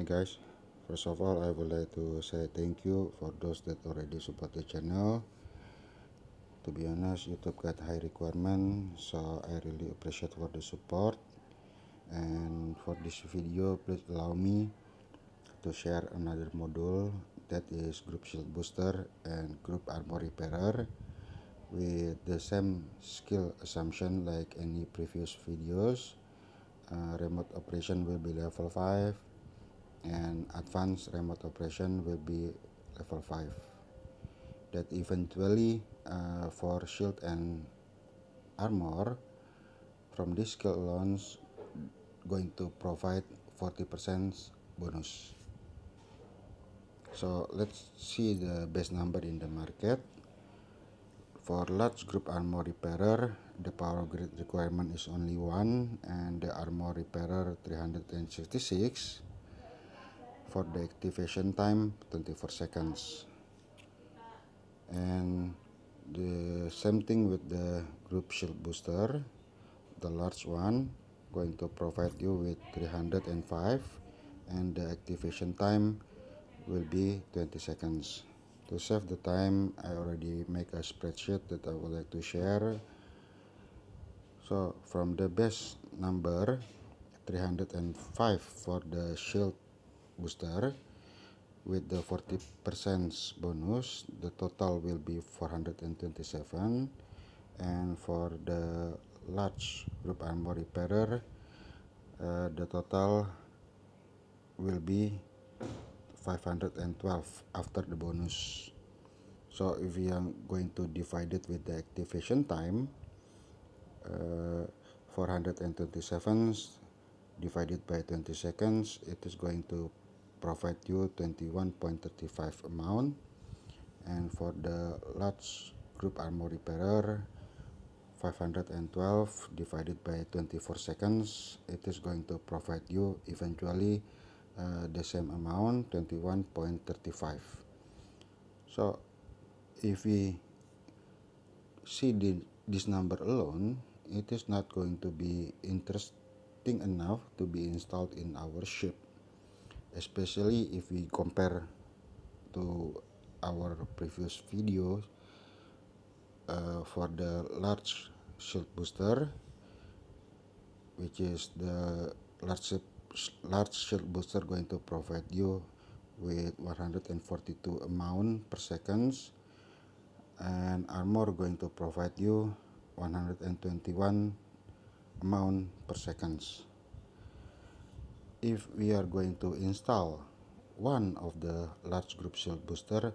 hi guys first of all i would like to say thank you for those that already support the channel to be honest youtube got high requirement so i really appreciate for the support and for this video please allow me to share another module that is group shield booster and group armor repairer with the same skill assumption like any previous videos uh, remote operation will be level 5 and advanced remote operation will be level 5 that eventually uh, for shield and armor from this skill launch going to provide 40% bonus so let's see the best number in the market for large group armor repairer the power grid requirement is only one and the armor repairer 366 for the activation time 24 seconds and the same thing with the group shield booster the large one going to provide you with 305 and the activation time will be 20 seconds to save the time I already make a spreadsheet that I would like to share so from the best number 305 for the shield booster with the 40% bonus the total will be 427 and for the large group armor repairer uh, the total will be 512 after the bonus so if we are going to divide it with the activation time uh, 427 divided by 20 seconds it is going to provide you 21.35 amount and for the large group armor repairer 512 divided by 24 seconds it is going to provide you eventually uh, the same amount 21.35 so if we see the, this number alone it is not going to be interesting enough to be installed in our ship especially if we compare to our previous videos uh, for the large shield booster which is the large large shield booster going to provide you with 142 amount per seconds and armor going to provide you 121 amount per seconds if we are going to install one of the large group shield booster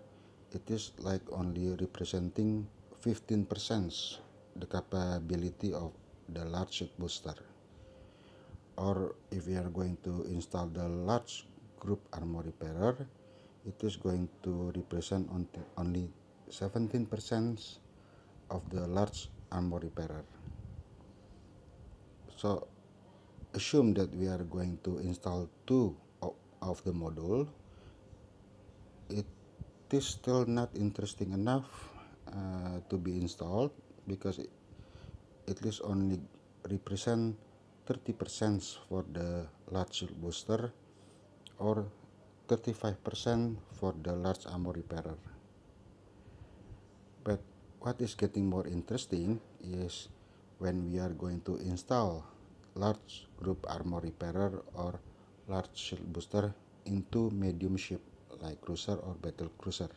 it is like only representing 15% the capability of the large shield booster or if we are going to install the large group armor repairer it is going to represent only 17% of the large armor repairer so assume that we are going to install two of the module it is still not interesting enough uh, to be installed because it is only represent 30% for the large booster or 35% for the large armor repairer but what is getting more interesting is when we are going to install large group armor repairer or large shield booster into medium ship like cruiser or battle cruiser.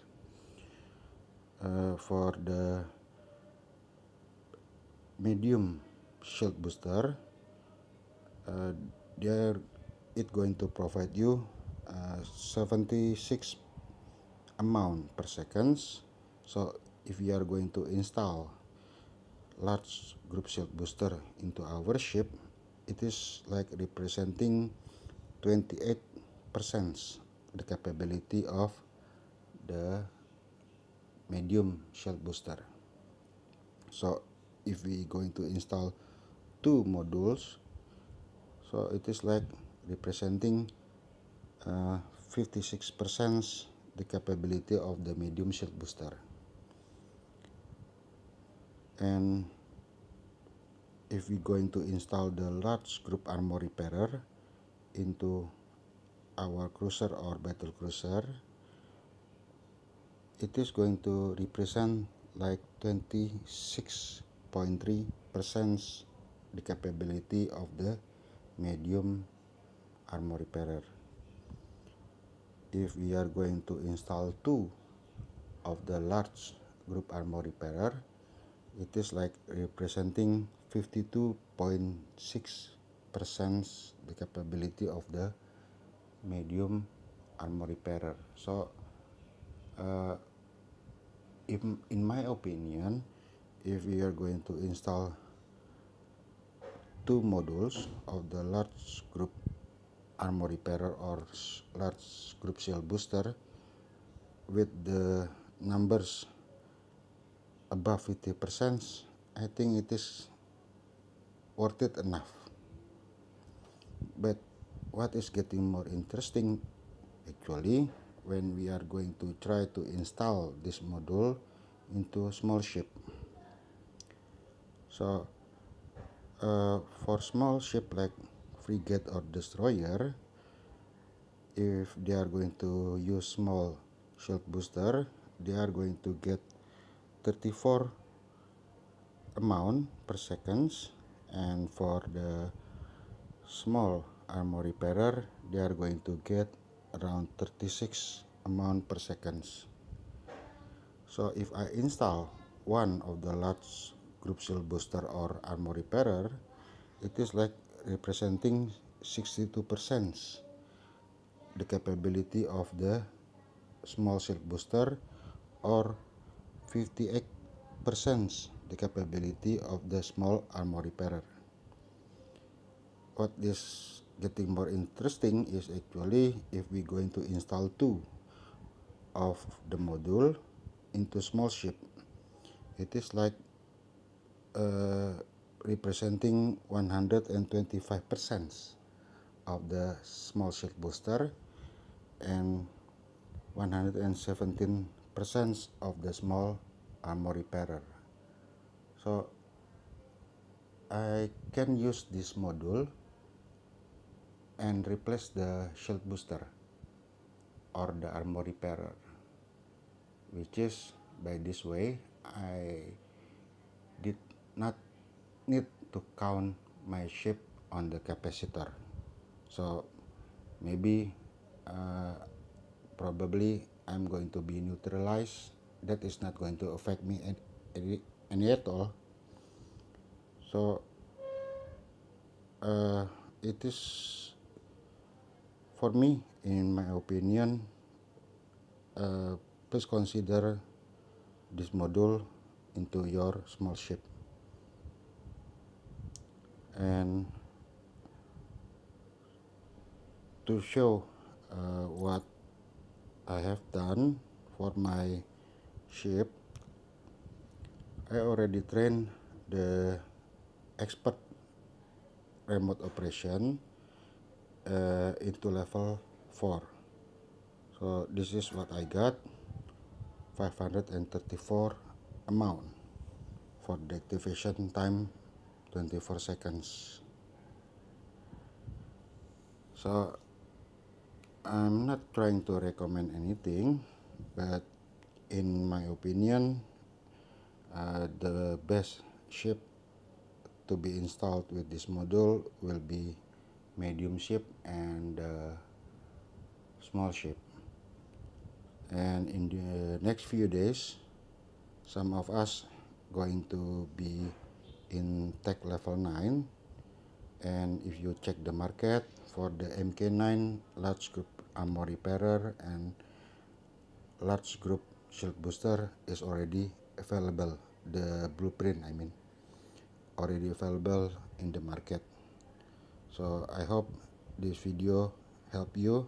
Uh, for the medium shield booster, uh, there it going to provide you uh, 76 amount per seconds. So if you are going to install large group shield booster into our ship it is like representing 28 percent the capability of the medium shield booster so if we going to install two modules so it is like representing uh, 56 percent the capability of the medium shield booster and if we're going to install the large group armor repairer into our cruiser or battle cruiser it is going to represent like 26.3 percent the capability of the medium armor repairer if we are going to install two of the large group armor repairer it is like representing 52.6 percent the capability of the medium armor repairer so uh, if, in my opinion if we are going to install two modules of the large group armor repairer or large group shell booster with the numbers above 50 percent I think it is worth it enough. But what is getting more interesting actually when we are going to try to install this module into small ship. So uh, for small ship like frigate or destroyer, if they are going to use small shield booster, they are going to get 34 amount per seconds and for the small armor repairer they are going to get around 36 amount per seconds so if I install one of the large group seal booster or armor repairer it is like representing 62 percent the capability of the small shield booster or 58 percent the capability of the small armor repairer. What is getting more interesting is actually if we're going to install two of the module into small ship. It is like uh, representing 125% of the small ship booster and 117% of the small armor repairer so I can use this module and replace the shield booster or the armor repairer which is by this way I did not need to count my ship on the capacitor so maybe uh, probably I'm going to be neutralized that is not going to affect me at any, and yet all so uh, it is for me in my opinion uh, please consider this module into your small ship and to show uh, what I have done for my ship I already trained the expert remote operation uh, into level 4 so this is what I got 534 amount for the activation time 24 seconds so I'm not trying to recommend anything but in my opinion uh, the best ship to be installed with this module will be medium ship and uh, small ship and in the next few days some of us going to be in tech level 9 and if you check the market for the mk9 large group armor repairer and large group shield booster is already available the blueprint I mean already available in the market so I hope this video help you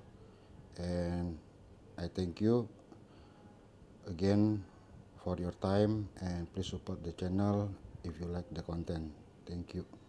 and I thank you again for your time and please support the channel if you like the content thank you